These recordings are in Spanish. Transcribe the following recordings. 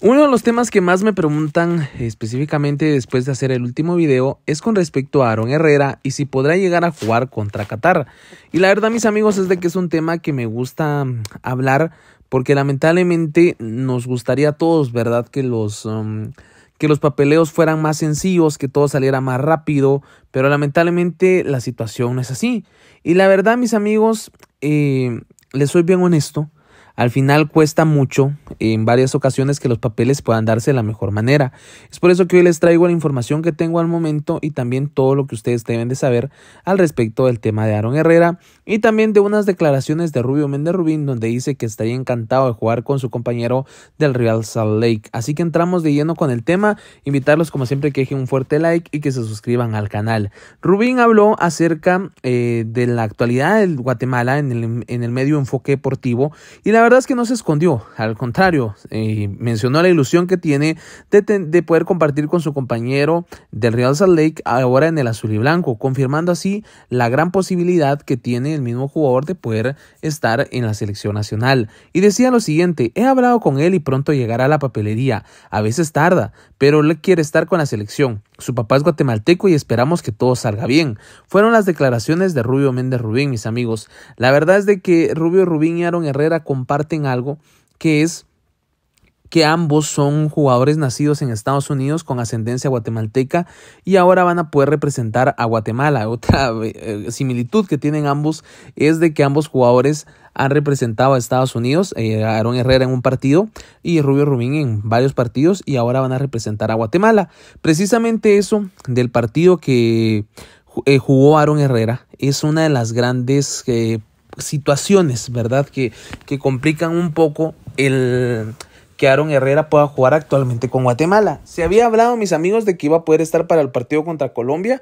Uno de los temas que más me preguntan específicamente después de hacer el último video es con respecto a Aaron Herrera y si podrá llegar a jugar contra Qatar. Y la verdad mis amigos es de que es un tema que me gusta mm, hablar porque lamentablemente nos gustaría a todos, ¿verdad? Que los... Mm, que los papeleos fueran más sencillos, que todo saliera más rápido, pero lamentablemente la situación no es así. Y la verdad, mis amigos, eh, les soy bien honesto, al final cuesta mucho en varias ocasiones que los papeles puedan darse de la mejor manera. Es por eso que hoy les traigo la información que tengo al momento y también todo lo que ustedes deben de saber al respecto del tema de Aaron Herrera y también de unas declaraciones de Rubio Méndez Rubín donde dice que estaría encantado de jugar con su compañero del Real Salt Lake. Así que entramos de lleno con el tema, invitarlos como siempre que dejen un fuerte like y que se suscriban al canal. Rubín habló acerca eh, de la actualidad del Guatemala en el, en el medio enfoque deportivo y la verdad es que no se escondió, al contrario, eh, mencionó la ilusión que tiene de, poder compartir con su compañero del Real Salt Lake ahora en el azul y blanco, confirmando así la gran posibilidad que tiene el mismo jugador de poder estar en la selección nacional. Y decía lo siguiente, he hablado con él y pronto llegará a la papelería, a veces tarda, pero él quiere estar con la selección. Su papá es guatemalteco y esperamos que todo salga bien. Fueron las declaraciones de Rubio Méndez Rubín, mis amigos. La verdad es de que Rubio Rubín y Aaron Herrera comparten en algo que es que ambos son jugadores nacidos en Estados Unidos con ascendencia guatemalteca y ahora van a poder representar a Guatemala. Otra eh, similitud que tienen ambos es de que ambos jugadores han representado a Estados Unidos, eh, Aaron Herrera en un partido y Rubio Rubín en varios partidos y ahora van a representar a Guatemala. Precisamente eso del partido que eh, jugó Aaron Herrera es una de las grandes situaciones, ¿verdad? Que, complican un poco el que Aaron Herrera pueda jugar actualmente con Guatemala. Se había hablado, mis amigos, de que iba a poder estar para el partido contra Colombia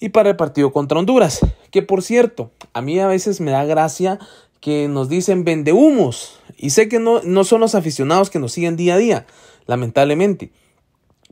y para el partido contra Honduras. Que por cierto, a mí a veces me da gracia que nos dicen vendehumos. Y sé que no, no son los aficionados que nos siguen día a día, lamentablemente.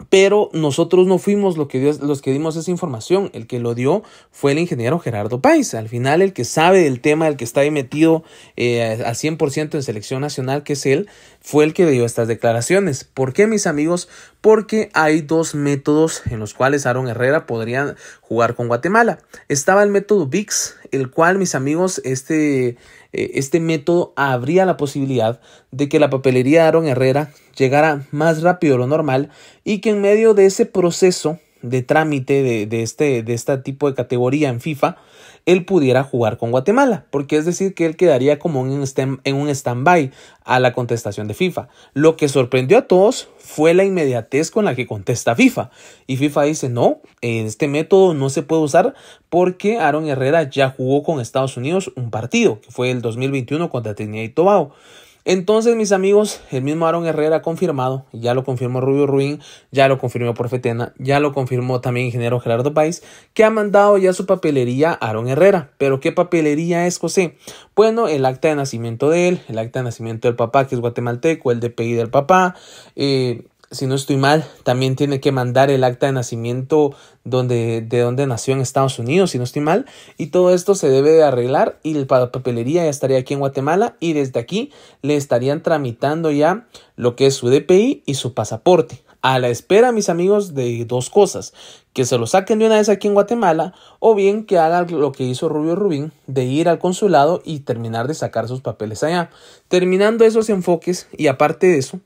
Pero nosotros no fuimos que los que dimos esa información. El que lo dio fue el ingeniero Gerardo Pais. Al final, el que sabe del tema, el que está ahí metido eh, al 100% en selección nacional, que es él, fue el que dio estas declaraciones. ¿Por qué, mis amigos? Porque hay dos métodos en los cuales Aaron Herrera podría jugar con Guatemala. Estaba el método VIX, el cual, mis amigos, este eh, este método abría la posibilidad de que la papelería de Aaron Herrera llegara más rápido de lo normal y que en medio de ese proceso de trámite de, de este, de este tipo de categoría en FIFA, él pudiera jugar con Guatemala, porque es decir que él quedaría como en un stand-by a la contestación de FIFA. Lo que sorprendió a todos fue la inmediatez con la que contesta FIFA. Y FIFA dice, no, este método no se puede usar porque Aaron Herrera ya jugó con Estados Unidos un partido, que fue el 2021 contra Trinidad y Tobago. Entonces, mis amigos, el mismo Aaron Herrera ha confirmado, ya lo confirmó Rubio Ruín, ya lo confirmó Porfetena, ya lo confirmó también ingeniero Gerardo País, que ha mandado ya su papelería a Aaron Herrera. Pero, ¿qué papelería es José? Bueno, el acta de nacimiento de él, el acta de nacimiento del papá, que es guatemalteco, el DPI del papá, eh, si no estoy mal, también tiene que mandar el acta de nacimiento donde, de donde nació en Estados Unidos, si no estoy mal. Y todo esto se debe de arreglar y la papelería ya estaría aquí en Guatemala y desde aquí le estarían tramitando ya lo que es su DPI y su pasaporte. A la espera, mis amigos, de dos cosas. Que se lo saquen de una vez aquí en Guatemala o bien que haga lo que hizo Rubio Rubín de ir al consulado y terminar de sacar sus papeles allá. Terminando esos enfoques y aparte de eso,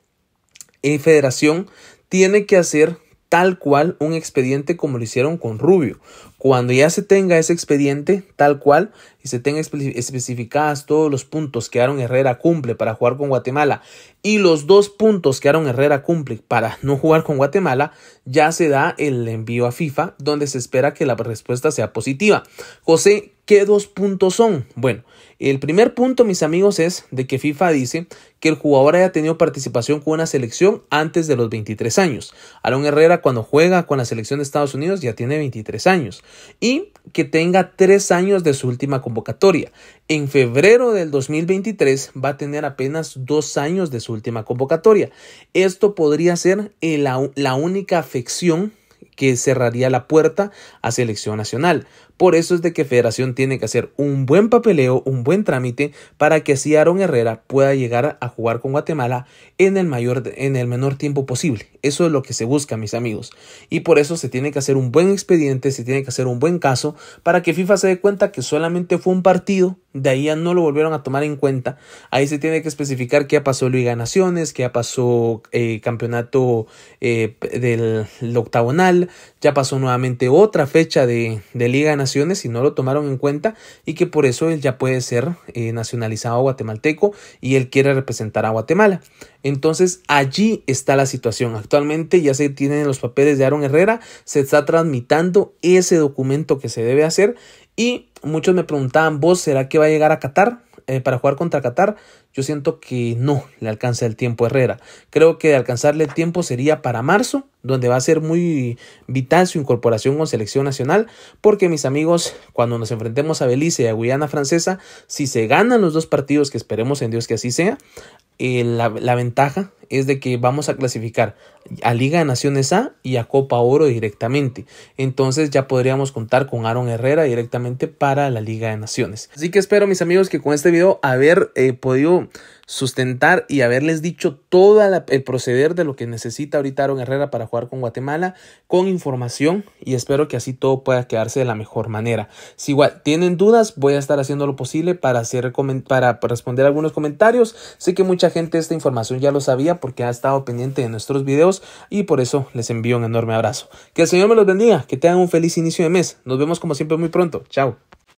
federación tiene que hacer tal cual un expediente como lo hicieron con Rubio. Cuando ya se tenga ese expediente tal cual y se tenga especificadas todos los puntos que Aaron Herrera cumple para jugar con Guatemala y los dos puntos que Aaron Herrera cumple para no jugar con Guatemala, ya se da el envío a FIFA donde se espera que la respuesta sea positiva. José, ¿Qué dos puntos son? Bueno, el primer punto, mis amigos, es de que FIFA dice que el jugador haya tenido participación con una selección antes de los 23 años. Aaron Herrera cuando juega con la selección de Estados Unidos ya tiene 23 años y que tenga 3 años de su última convocatoria. En febrero del 2023 va a tener apenas 2 años de su última convocatoria. Esto podría ser la, la única afección que cerraría la puerta a selección nacional. Por eso es de que Federación tiene que hacer un buen papeleo, un buen trámite para que así Aaron Herrera pueda llegar a jugar con Guatemala en el, mayor, en el menor tiempo posible. Eso es lo que se busca, mis amigos. Y por eso se tiene que hacer un buen expediente, se tiene que hacer un buen caso para que FIFA se dé cuenta que solamente fue un partido, de ahí ya no lo volvieron a tomar en cuenta. Ahí se tiene que especificar qué ya pasó Liga Naciones, qué ya pasó el eh, campeonato eh, del octagonal, ya pasó nuevamente otra fecha de, Liga Nacional si y no lo tomaron en cuenta y que por eso él ya puede ser eh, nacionalizado guatemalteco y él quiere representar a Guatemala. Entonces allí está la situación. Actualmente ya se tienen los papeles de Aaron Herrera, se está transmitiendo ese documento que se debe hacer y muchos me preguntaban, vos, ¿será que va a llegar a Qatar? Eh, para jugar contra Qatar, yo siento que no le alcanza el tiempo Herrera. Creo que alcanzarle el tiempo sería para marzo, donde va a ser muy vital su incorporación con selección nacional, porque mis amigos, cuando nos enfrentemos a Belice y a Guyana Francesa, si se ganan los dos partidos, que esperemos en Dios que así sea, eh, la, ventaja es de que vamos a clasificar a Liga de Naciones A y a Copa Oro directamente. Entonces ya podríamos contar con Aaron Herrera directamente para la Liga de Naciones. Así que espero mis amigos que con este video haber eh, podido sustentar y haberles dicho todo el proceder de lo que necesita ahorita Aaron Herrera para jugar con Guatemala con información y espero que así todo pueda quedarse de la mejor manera. Si igual tienen dudas, voy a estar haciendo lo posible para, hacer, para responder algunos comentarios. Sé que mucha gente esta información ya lo sabía porque ha estado pendiente de nuestros videos y por eso les envío un enorme abrazo. Que el Señor me los bendiga, que tengan un feliz inicio de mes. Nos vemos como siempre muy pronto. Chao.